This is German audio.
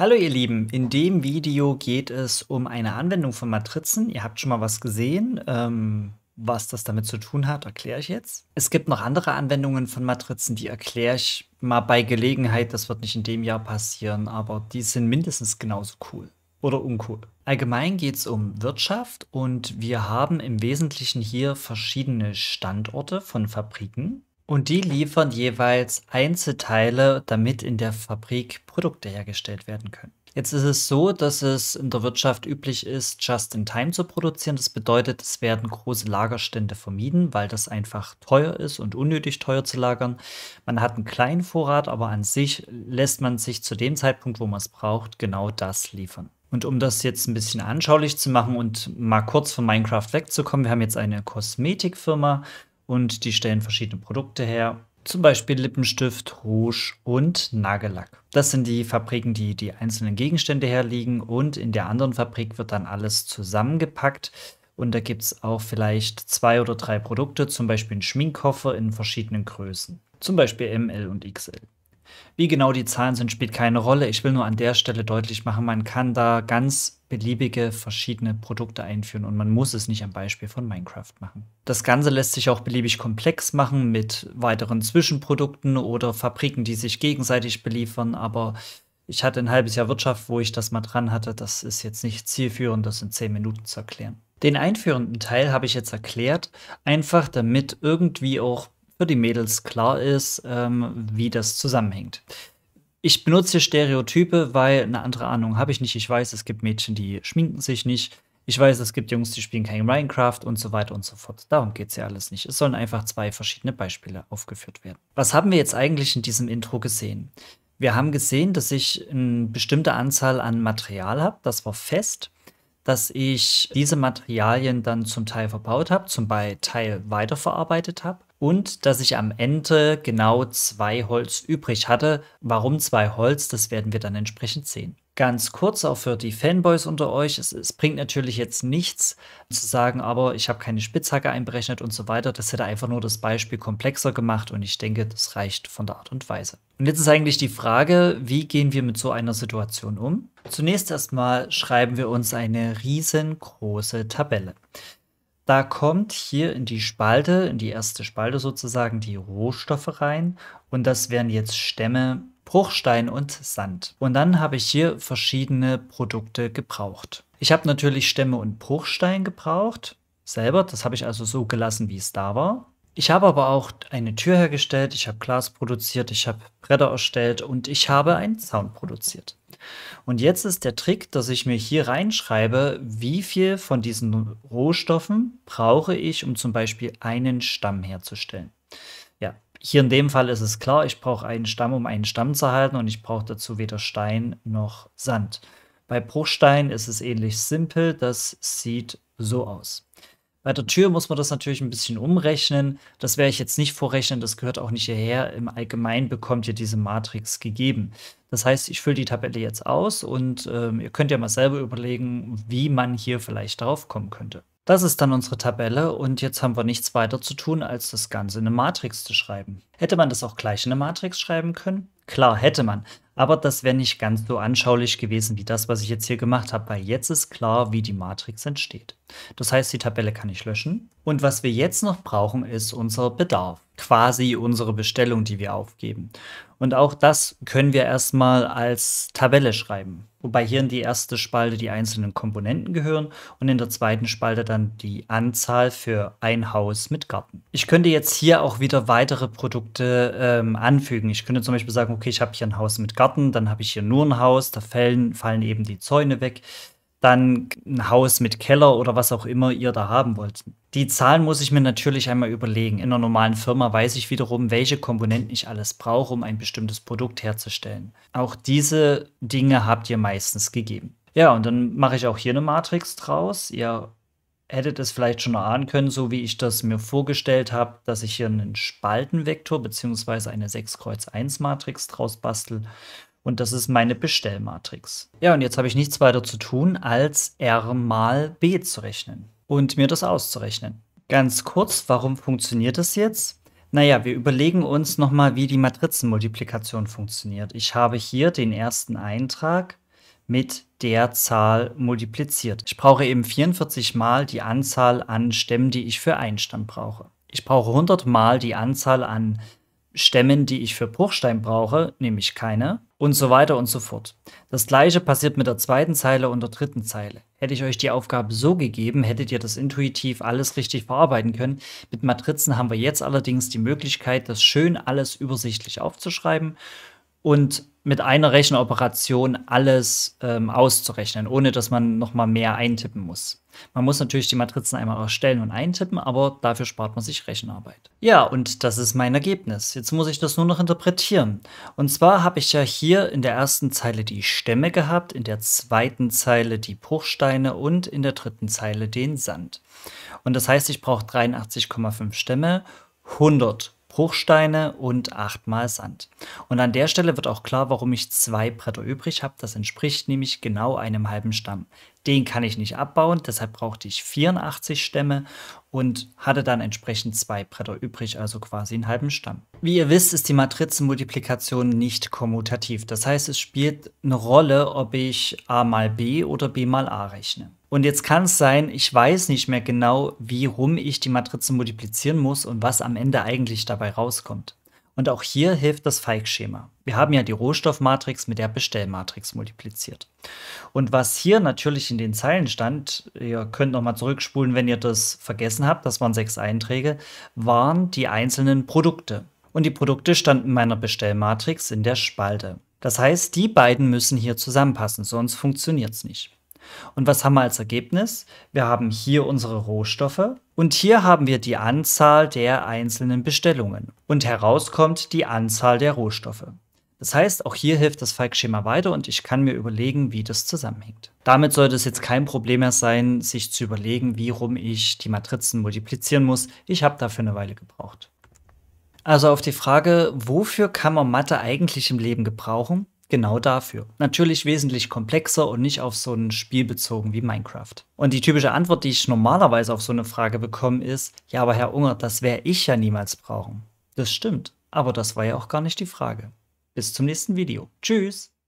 Hallo ihr Lieben, in dem Video geht es um eine Anwendung von Matrizen. Ihr habt schon mal was gesehen. Ähm, was das damit zu tun hat, erkläre ich jetzt. Es gibt noch andere Anwendungen von Matrizen, die erkläre ich mal bei Gelegenheit. Das wird nicht in dem Jahr passieren, aber die sind mindestens genauso cool oder uncool. Allgemein geht es um Wirtschaft und wir haben im Wesentlichen hier verschiedene Standorte von Fabriken. Und die liefern jeweils Einzelteile, damit in der Fabrik Produkte hergestellt werden können. Jetzt ist es so, dass es in der Wirtschaft üblich ist, just in time zu produzieren. Das bedeutet, es werden große Lagerstände vermieden, weil das einfach teuer ist und unnötig teuer zu lagern. Man hat einen kleinen Vorrat, aber an sich lässt man sich zu dem Zeitpunkt, wo man es braucht, genau das liefern. Und um das jetzt ein bisschen anschaulich zu machen und mal kurz von Minecraft wegzukommen, wir haben jetzt eine Kosmetikfirma, und die stellen verschiedene Produkte her, zum Beispiel Lippenstift, Rouge und Nagellack. Das sind die Fabriken, die die einzelnen Gegenstände herlegen und in der anderen Fabrik wird dann alles zusammengepackt. Und da gibt es auch vielleicht zwei oder drei Produkte, zum Beispiel einen Schminkkoffer in verschiedenen Größen, zum Beispiel ML und XL. Wie genau die Zahlen sind, spielt keine Rolle. Ich will nur an der Stelle deutlich machen, man kann da ganz beliebige verschiedene Produkte einführen und man muss es nicht am Beispiel von Minecraft machen. Das Ganze lässt sich auch beliebig komplex machen mit weiteren Zwischenprodukten oder Fabriken, die sich gegenseitig beliefern, aber ich hatte ein halbes Jahr Wirtschaft, wo ich das mal dran hatte. Das ist jetzt nicht zielführend, das in zehn Minuten zu erklären. Den einführenden Teil habe ich jetzt erklärt, einfach damit irgendwie auch für die Mädels klar ist, ähm, wie das zusammenhängt. Ich benutze Stereotype, weil eine andere Ahnung habe ich nicht. Ich weiß, es gibt Mädchen, die schminken sich nicht. Ich weiß, es gibt Jungs, die spielen kein Minecraft und so weiter und so fort. Darum geht es ja alles nicht. Es sollen einfach zwei verschiedene Beispiele aufgeführt werden. Was haben wir jetzt eigentlich in diesem Intro gesehen? Wir haben gesehen, dass ich eine bestimmte Anzahl an Material habe. Das war fest dass ich diese Materialien dann zum Teil verbaut habe, zum Teil weiterverarbeitet habe und dass ich am Ende genau zwei Holz übrig hatte. Warum zwei Holz, das werden wir dann entsprechend sehen. Ganz kurz auch für die Fanboys unter euch, es, es bringt natürlich jetzt nichts zu sagen, aber ich habe keine Spitzhacke einberechnet und so weiter. Das hätte einfach nur das Beispiel komplexer gemacht und ich denke, das reicht von der Art und Weise. Und jetzt ist eigentlich die Frage, wie gehen wir mit so einer Situation um? Zunächst erstmal schreiben wir uns eine riesengroße Tabelle. Da kommt hier in die Spalte, in die erste Spalte sozusagen, die Rohstoffe rein. Und das wären jetzt Stämme, Bruchstein und Sand. Und dann habe ich hier verschiedene Produkte gebraucht. Ich habe natürlich Stämme und Bruchstein gebraucht, selber. Das habe ich also so gelassen, wie es da war. Ich habe aber auch eine Tür hergestellt, ich habe Glas produziert, ich habe Bretter erstellt und ich habe einen Sound produziert. Und jetzt ist der Trick, dass ich mir hier reinschreibe, wie viel von diesen Rohstoffen brauche ich, um zum Beispiel einen Stamm herzustellen. Ja, hier in dem Fall ist es klar, ich brauche einen Stamm, um einen Stamm zu halten und ich brauche dazu weder Stein noch Sand. Bei Bruchstein ist es ähnlich simpel, das sieht so aus. Bei der Tür muss man das natürlich ein bisschen umrechnen. Das werde ich jetzt nicht vorrechnen, das gehört auch nicht hierher. Im Allgemeinen bekommt ihr diese Matrix gegeben. Das heißt, ich fülle die Tabelle jetzt aus und ähm, ihr könnt ja mal selber überlegen, wie man hier vielleicht drauf kommen könnte. Das ist dann unsere Tabelle und jetzt haben wir nichts weiter zu tun, als das Ganze in eine Matrix zu schreiben. Hätte man das auch gleich in eine Matrix schreiben können? Klar, hätte man. Aber das wäre nicht ganz so anschaulich gewesen wie das, was ich jetzt hier gemacht habe, weil jetzt ist klar, wie die Matrix entsteht. Das heißt, die Tabelle kann ich löschen. Und was wir jetzt noch brauchen, ist unser Bedarf, quasi unsere Bestellung, die wir aufgeben. Und auch das können wir erstmal als Tabelle schreiben, wobei hier in die erste Spalte die einzelnen Komponenten gehören und in der zweiten Spalte dann die Anzahl für ein Haus mit Garten. Ich könnte jetzt hier auch wieder weitere Produkte ähm, anfügen. Ich könnte zum Beispiel sagen, okay, ich habe hier ein Haus mit Garten Garten, dann habe ich hier nur ein Haus, da fallen, fallen eben die Zäune weg, dann ein Haus mit Keller oder was auch immer ihr da haben wollt. Die Zahlen muss ich mir natürlich einmal überlegen. In einer normalen Firma weiß ich wiederum, welche Komponenten ich alles brauche, um ein bestimmtes Produkt herzustellen. Auch diese Dinge habt ihr meistens gegeben. Ja, und dann mache ich auch hier eine Matrix draus. Ihr hättet es vielleicht schon erahnen können, so wie ich das mir vorgestellt habe, dass ich hier einen Spaltenvektor bzw. eine 6 Kreuz 1 Matrix draus bastel. Und das ist meine Bestellmatrix. Ja, und jetzt habe ich nichts weiter zu tun, als R mal B zu rechnen und mir das auszurechnen. Ganz kurz, warum funktioniert das jetzt? Naja, wir überlegen uns nochmal, wie die Matrizenmultiplikation funktioniert. Ich habe hier den ersten Eintrag mit der Zahl multipliziert. Ich brauche eben 44 mal die Anzahl an Stämmen, die ich für Einstand brauche. Ich brauche 100 mal die Anzahl an Stämmen, die ich für Bruchstein brauche, nämlich keine und so weiter und so fort. Das gleiche passiert mit der zweiten Zeile und der dritten Zeile. Hätte ich euch die Aufgabe so gegeben, hättet ihr das intuitiv alles richtig verarbeiten können. Mit Matrizen haben wir jetzt allerdings die Möglichkeit, das schön alles übersichtlich aufzuschreiben und mit einer Rechenoperation alles ähm, auszurechnen, ohne dass man nochmal mehr eintippen muss. Man muss natürlich die Matrizen einmal erstellen und eintippen, aber dafür spart man sich Rechenarbeit. Ja, und das ist mein Ergebnis. Jetzt muss ich das nur noch interpretieren. Und zwar habe ich ja hier in der ersten Zeile die Stämme gehabt, in der zweiten Zeile die Bruchsteine und in der dritten Zeile den Sand. Und das heißt, ich brauche 83,5 Stämme, 100 Bruchsteine und achtmal Sand. Und an der Stelle wird auch klar, warum ich zwei Bretter übrig habe. Das entspricht nämlich genau einem halben Stamm. Den kann ich nicht abbauen, deshalb brauchte ich 84 Stämme und hatte dann entsprechend zwei Bretter übrig, also quasi einen halben Stamm. Wie ihr wisst, ist die Matrizenmultiplikation nicht kommutativ. Das heißt, es spielt eine Rolle, ob ich a mal b oder b mal a rechne. Und jetzt kann es sein, ich weiß nicht mehr genau, wie rum ich die Matrize multiplizieren muss und was am Ende eigentlich dabei rauskommt. Und auch hier hilft das Feig-Schema. Wir haben ja die Rohstoffmatrix mit der Bestellmatrix multipliziert. Und was hier natürlich in den Zeilen stand, ihr könnt nochmal zurückspulen, wenn ihr das vergessen habt, das waren sechs Einträge, waren die einzelnen Produkte. Und die Produkte standen meiner Bestellmatrix in der Spalte. Das heißt, die beiden müssen hier zusammenpassen, sonst funktioniert es nicht. Und was haben wir als Ergebnis? Wir haben hier unsere Rohstoffe und hier haben wir die Anzahl der einzelnen Bestellungen. Und herauskommt die Anzahl der Rohstoffe. Das heißt, auch hier hilft das falk weiter und ich kann mir überlegen, wie das zusammenhängt. Damit sollte es jetzt kein Problem mehr sein, sich zu überlegen, wie rum ich die Matrizen multiplizieren muss. Ich habe dafür eine Weile gebraucht. Also auf die Frage, wofür kann man Mathe eigentlich im Leben gebrauchen, genau dafür. Natürlich wesentlich komplexer und nicht auf so ein Spiel bezogen wie Minecraft. Und die typische Antwort, die ich normalerweise auf so eine Frage bekomme, ist, ja, aber Herr Unger, das werde ich ja niemals brauchen. Das stimmt, aber das war ja auch gar nicht die Frage. Bis zum nächsten Video. Tschüss!